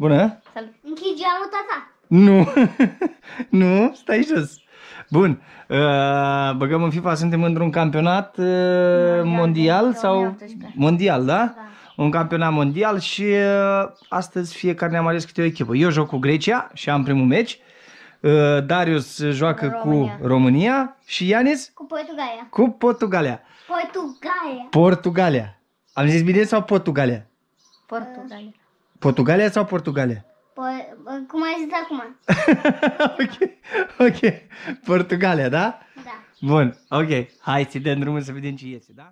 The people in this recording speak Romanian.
Bună! Salut! Închide geamul, tata! Nu! nu? Stai jos! Bun, uh, băgăm în FIFA, suntem într-un campionat uh, mondial, mondial sau... Mondial, da? da? Un campionat mondial și uh, astăzi fiecare ne-am ales câte o echipă. Eu joc cu Grecia și am primul meci. Uh, Darius joacă România. cu România și Ianis? Cu Portugalia. Cu Portugalia. Portugalia. Portugalia. Am zis bine sau Portugalia? Portugalia. Portugalia sau Portugalia? Păi, cum ai zis acum? ok, ok. Portugalia, da? Da. Bun, ok. Hai ți dăm drumul să vedem ce iese, da?